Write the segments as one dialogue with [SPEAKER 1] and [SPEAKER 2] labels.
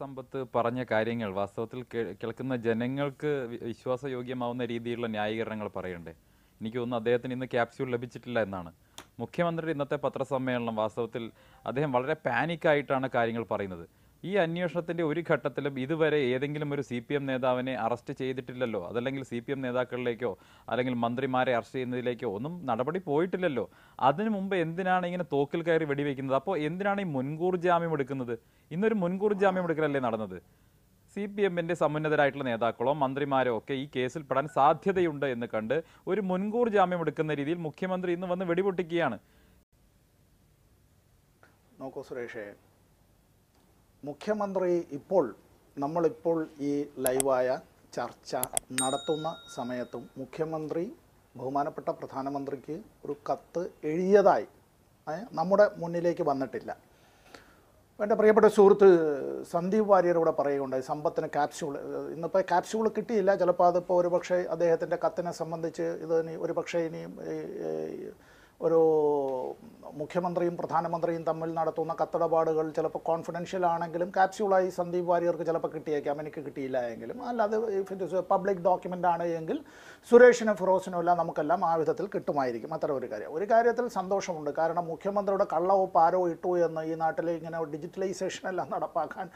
[SPEAKER 1] സമ്പത്ത് പറഞ്ഞ കാര്യങ്ങൾ വാസ്തവത്തിൽ കേൾക്കുന്ന ജനങ്ങൾക്ക് വിശ്വാസയോഗ്യമാവുന്ന രീതിയിലുള്ള ന്യായീകരണങ്ങൾ പറയണ്ടേ എനിക്ക് തോന്നുന്നു അദ്ദേഹത്തിന് ഇന്ന് ക്യാപ്സ്യൂൾ ലഭിച്ചിട്ടില്ല എന്നാണ് മുഖ്യമന്ത്രിയുടെ ഇന്നത്തെ പത്രസമ്മേളനം വാസ്തവത്തിൽ അദ്ദേഹം വളരെ പാനിക്കായിട്ടാണ് കാര്യങ്ങൾ പറയുന്നത് ഈ അന്വേഷണത്തിന്റെ ഒരു ഘട്ടത്തിലും ഇതുവരെ ഏതെങ്കിലും ഒരു സി പി എം നേതാവിനെ അറസ്റ്റ് ചെയ്തിട്ടില്ലല്ലോ അതല്ലെങ്കിൽ സി പി എം നേതാക്കളിലേക്കോ അല്ലെങ്കിൽ മന്ത്രിമാരെ അറസ്റ്റ് ചെയ്യുന്നതിലേക്കോ ഒന്നും നടപടി പോയിട്ടില്ലല്ലോ അതിനു മുമ്പ് എന്തിനാണ് ഇങ്ങനെ തോക്കിൽ കയറി വെടിവെക്കുന്നത് അപ്പോൾ എന്തിനാണ് ഈ മുൻകൂർ ജാമ്യം എടുക്കുന്നത് ഇന്നൊരു മുൻകൂർ ജാമ്യം എടുക്കലല്ലേ നടന്നത് സി പി എമ്മിന്റെ സമുന്നതരായിട്ടുള്ള നേതാക്കളോ മന്ത്രിമാരോ ഒക്കെ ഈ കേസിൽ പെടാൻ സാധ്യതയുണ്ട് എന്ന് കണ്ട് ഒരു മുൻകൂർ ജാമ്യം എടുക്കുന്ന രീതിയിൽ മുഖ്യമന്ത്രി ഇന്ന് വന്ന് വെടിപൊട്ടിക്കുകയാണ്
[SPEAKER 2] നോക്കൂ സുരേഷേ മുഖ്യമന്ത്രി ഇപ്പോൾ നമ്മളിപ്പോൾ ഈ ലൈവായ ചർച്ച നടത്തുന്ന സമയത്തും മുഖ്യമന്ത്രി ബഹുമാനപ്പെട്ട പ്രധാനമന്ത്രിക്ക് ഒരു കത്ത് എഴുതിയതായി നമ്മുടെ മുന്നിലേക്ക് വന്നിട്ടില്ല എൻ്റെ പ്രിയപ്പെട്ട സുഹൃത്ത് സന്ദീപ് വാര്യരോട് പറയുകയുണ്ടായി സമ്പത്തിന് ക്യാപ്സ്യൂൾ ഇന്നിപ്പോൾ ക്യാപ്സ്യൂൾ കിട്ടിയില്ല ചിലപ്പോൾ അതിപ്പോൾ ഒരുപക്ഷെ അദ്ദേഹത്തിൻ്റെ കത്തിനെ സംബന്ധിച്ച് ഇത് ഇനി ഒരുപക്ഷെ ഇനിയും ഒരു മുഖ്യമന്ത്രിയും പ്രധാനമന്ത്രിയും തമ്മിൽ നടത്തുന്ന കത്തിടപാടുകൾ ചിലപ്പോൾ കോൺഫിഡൻഷ്യൽ ആണെങ്കിലും കാപ്സ്യൂളായി സന്ദീപ് വാര്യർക്ക് ചിലപ്പോൾ കിട്ടിയേക്കാം എനിക്ക് കിട്ടിയില്ല എങ്കിലും അല്ലാതെ പബ്ലിക് ഡോക്യുമെൻ്റ് ആണ് എങ്കിൽ സുരേഷിനും ഫിറോസിനും എല്ലാം നമുക്കെല്ലാം ആ വിധത്തിൽ കിട്ടുമായിരിക്കും അത്ര ഒരു കാര്യം ഒരു കാര്യത്തിൽ സന്തോഷമുണ്ട് കാരണം മുഖ്യമന്ത്രിയുടെ കള്ളവോപ്പ് പാരോ ഇട്ടു എന്ന് ഈ നാട്ടിൽ ഇങ്ങനെ ഡിജിറ്റലൈസേഷൻ എല്ലാം നടപ്പാക്കാൻ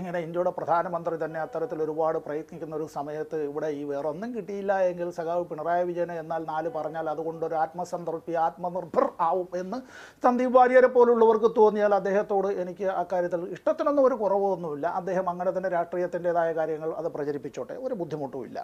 [SPEAKER 2] ഇങ്ങനെ ഇന്ത്യയുടെ പ്രധാനമന്ത്രി തന്നെ അത്തരത്തിൽ ഒരുപാട് പ്രയത്നിക്കുന്ന ഒരു സമയത്ത് ഇവിടെ ഈ ഒന്നും കിട്ടിയില്ല എങ്കിൽ സഖാവ് പിണറായി വിജയൻ എന്നാൽ നാല് പറഞ്ഞാൽ അതുകൊണ്ടൊരു ആത്മസംതൃപ്തി ആത്മനിർഭർ ആവും എന്ന് സന്ദീപ് വാര്യരെ പോലുള്ളവർക്ക് തോന്നിയാൽ അദ്ദേഹത്തോട് എനിക്ക് ആ കാര്യത്തിൽ ഇഷ്ടത്തിനൊന്നും ഒരു കുറവൊന്നുമില്ല അദ്ദേഹം അങ്ങനെ തന്നെ രാഷ്ട്രീയത്തിൻ്റെതായ കാര്യങ്ങൾ അത് പ്രചരിപ്പിച്ചോട്ടെ ഒരു ബുദ്ധിമുട്ടുമില്ല